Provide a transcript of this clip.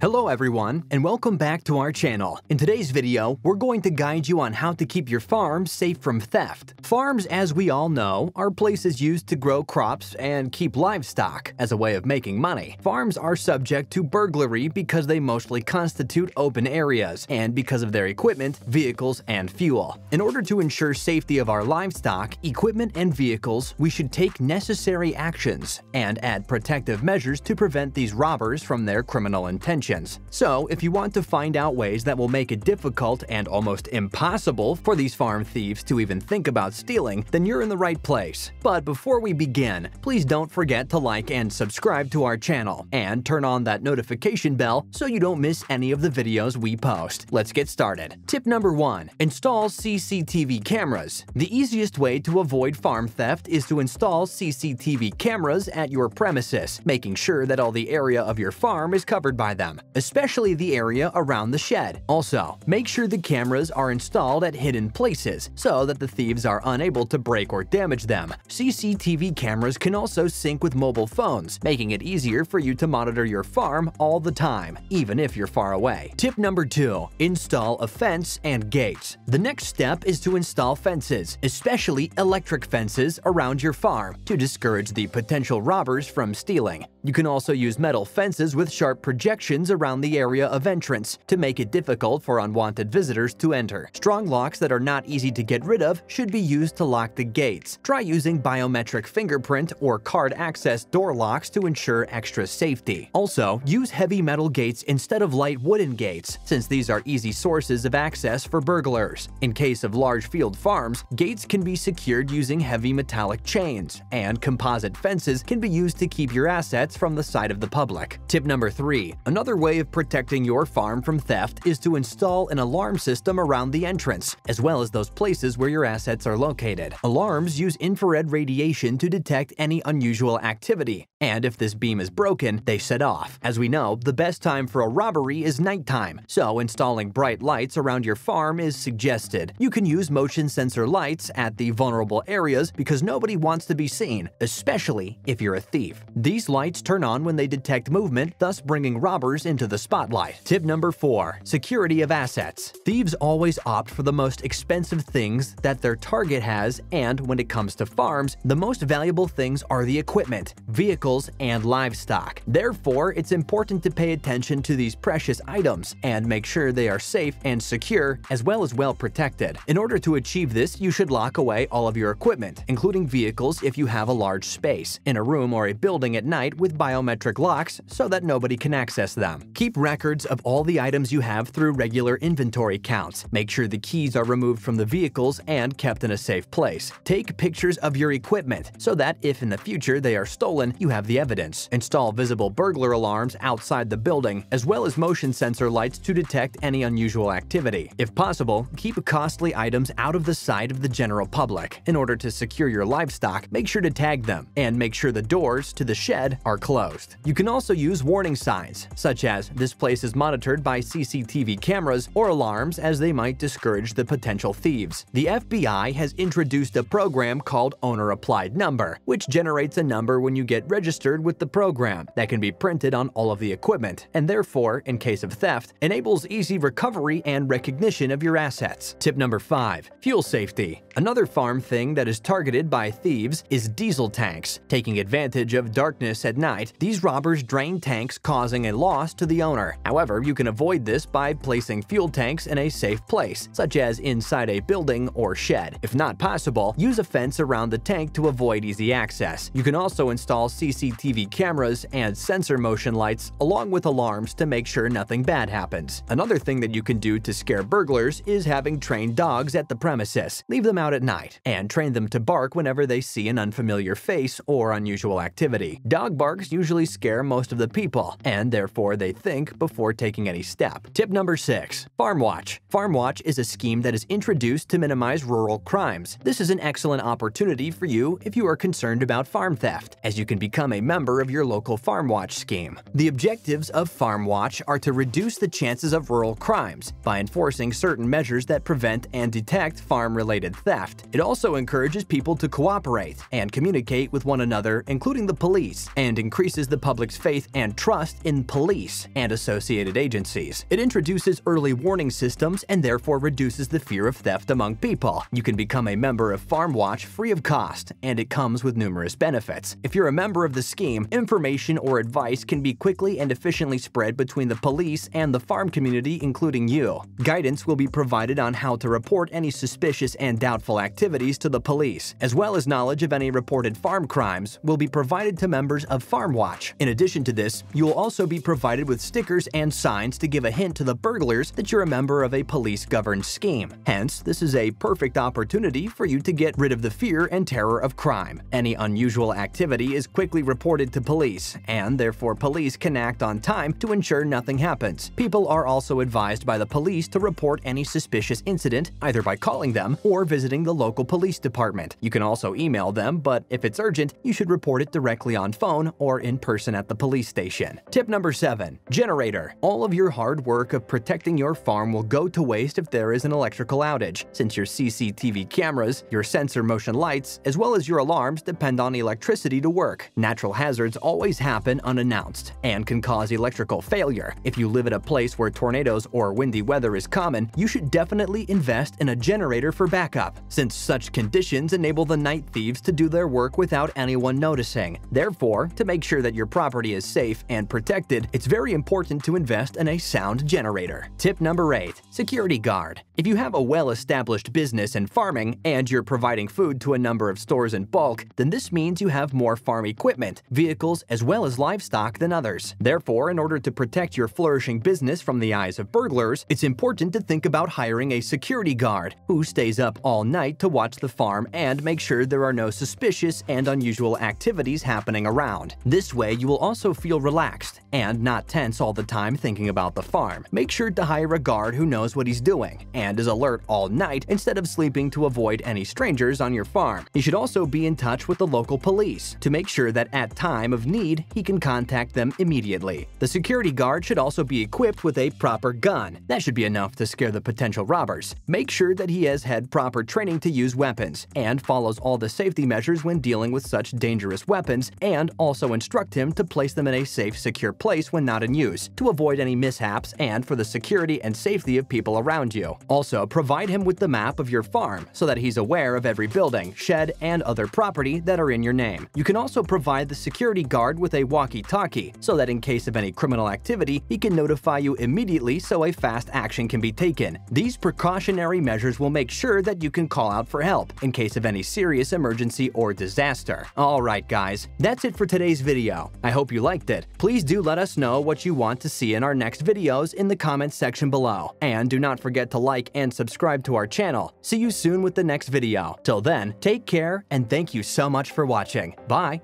Hello everyone, and welcome back to our channel. In today's video, we're going to guide you on how to keep your farm safe from theft. Farms, as we all know, are places used to grow crops and keep livestock as a way of making money. Farms are subject to burglary because they mostly constitute open areas, and because of their equipment, vehicles, and fuel. In order to ensure safety of our livestock, equipment, and vehicles, we should take necessary actions and add protective measures to prevent these robbers from their criminal intentions. So if you want to find out ways that will make it difficult and almost impossible for these farm thieves to even think about stealing, then you're in the right place. But before we begin, please don't forget to like and subscribe to our channel, and turn on that notification bell so you don't miss any of the videos we post. Let's get started. Tip number 1. Install CCTV cameras. The easiest way to avoid farm theft is to install CCTV cameras at your premises, making sure that all the area of your farm is covered by them especially the area around the shed. Also, make sure the cameras are installed at hidden places so that the thieves are unable to break or damage them. CCTV cameras can also sync with mobile phones, making it easier for you to monitor your farm all the time, even if you're far away. Tip number 2. Install a fence and gates. The next step is to install fences, especially electric fences around your farm to discourage the potential robbers from stealing. You can also use metal fences with sharp projections chains around the area of entrance to make it difficult for unwanted visitors to enter. Strong locks that are not easy to get rid of should be used to lock the gates. Try using biometric fingerprint or card access door locks to ensure extra safety. Also, use heavy metal gates instead of light wooden gates, since these are easy sources of access for burglars. In case of large field farms, gates can be secured using heavy metallic chains, and composite fences can be used to keep your assets from the sight of the public. Tip number 3. Another way of protecting your farm from theft is to install an alarm system around the entrance, as well as those places where your assets are located. Alarms use infrared radiation to detect any unusual activity, and if this beam is broken, they set off. As we know, the best time for a robbery is nighttime, so installing bright lights around your farm is suggested. You can use motion sensor lights at the vulnerable areas because nobody wants to be seen, especially if you're a thief. These lights turn on when they detect movement, thus bringing robbers into the spotlight. Tip number 4. Security of assets. Thieves always opt for the most expensive things that their target has and when it comes to farms, the most valuable things are the equipment, vehicles, and livestock. Therefore, it's important to pay attention to these precious items and make sure they are safe and secure as well as well protected. In order to achieve this, you should lock away all of your equipment, including vehicles if you have a large space, in a room or a building at night with biometric locks so that nobody can access them. Keep records of all the items you have through regular inventory counts. Make sure the keys are removed from the vehicles and kept in a safe place. Take pictures of your equipment so that if in the future they are stolen, you have the evidence. Install visible burglar alarms outside the building, as well as motion sensor lights to detect any unusual activity. If possible, keep costly items out of the sight of the general public. In order to secure your livestock, make sure to tag them and make sure the doors to the shed are closed. You can also use warning signs, such as as this place is monitored by CCTV cameras or alarms as they might discourage the potential thieves. The FBI has introduced a program called Owner Applied Number, which generates a number when you get registered with the program that can be printed on all of the equipment, and therefore, in case of theft, enables easy recovery and recognition of your assets. Tip number 5. Fuel Safety Another farm thing that is targeted by thieves is diesel tanks. Taking advantage of darkness at night, these robbers drain tanks causing a loss to the owner. However, you can avoid this by placing fuel tanks in a safe place, such as inside a building or shed. If not possible, use a fence around the tank to avoid easy access. You can also install CCTV cameras and sensor motion lights along with alarms to make sure nothing bad happens. Another thing that you can do to scare burglars is having trained dogs at the premises. Leave them out at night and train them to bark whenever they see an unfamiliar face or unusual activity. Dog barks usually scare most of the people, and therefore they think before taking any step. Tip number 6. Farm Watch Farm Watch is a scheme that is introduced to minimize rural crimes. This is an excellent opportunity for you if you are concerned about farm theft, as you can become a member of your local Farm Watch scheme. The objectives of Farm Watch are to reduce the chances of rural crimes by enforcing certain measures that prevent and detect farm-related theft. It also encourages people to cooperate and communicate with one another, including the police, and increases the public's faith and trust in police police and associated agencies. It introduces early warning systems and therefore reduces the fear of theft among people. You can become a member of FarmWatch free of cost, and it comes with numerous benefits. If you're a member of the scheme, information or advice can be quickly and efficiently spread between the police and the farm community, including you. Guidance will be provided on how to report any suspicious and doubtful activities to the police, as well as knowledge of any reported farm crimes will be provided to members of FarmWatch. In addition to this, you will also be provided provided with stickers and signs to give a hint to the burglars that you're a member of a police-governed scheme. Hence, this is a perfect opportunity for you to get rid of the fear and terror of crime. Any unusual activity is quickly reported to police, and therefore police can act on time to ensure nothing happens. People are also advised by the police to report any suspicious incident, either by calling them or visiting the local police department. You can also email them, but if it's urgent, you should report it directly on phone or in person at the police station. Tip number 7. Generator. All of your hard work of protecting your farm will go to waste if there is an electrical outage, since your CCTV cameras, your sensor motion lights, as well as your alarms depend on electricity to work. Natural hazards always happen unannounced and can cause electrical failure. If you live at a place where tornadoes or windy weather is common, you should definitely invest in a generator for backup, since such conditions enable the night thieves to do their work without anyone noticing. Therefore, to make sure that your property is safe and protected, it's very very important to invest in a sound generator. Tip number 8. Security Guard If you have a well-established business in farming and you're providing food to a number of stores in bulk, then this means you have more farm equipment, vehicles, as well as livestock than others. Therefore, in order to protect your flourishing business from the eyes of burglars, it's important to think about hiring a security guard who stays up all night to watch the farm and make sure there are no suspicious and unusual activities happening around. This way, you will also feel relaxed and not tense all the time thinking about the farm. Make sure to hire a guard who knows what he's doing and is alert all night instead of sleeping to avoid any strangers on your farm. You should also be in touch with the local police to make sure that at time of need, he can contact them immediately. The security guard should also be equipped with a proper gun. That should be enough to scare the potential robbers. Make sure that he has had proper training to use weapons and follows all the safety measures when dealing with such dangerous weapons and also instruct him to place them in a safe, secure place when not in use to avoid any mishaps and for the security and safety of people around you. Also, provide him with the map of your farm so that he's aware of every building, shed, and other property that are in your name. You can also provide the security guard with a walkie-talkie so that in case of any criminal activity, he can notify you immediately so a fast action can be taken. These precautionary measures will make sure that you can call out for help in case of any serious emergency or disaster. Alright guys, that's it for today's video. I hope you liked it. Please do let us know what you want to see in our next videos in the comments section below. And do not forget to like and subscribe to our channel. See you soon with the next video. Till then, take care and thank you so much for watching. Bye!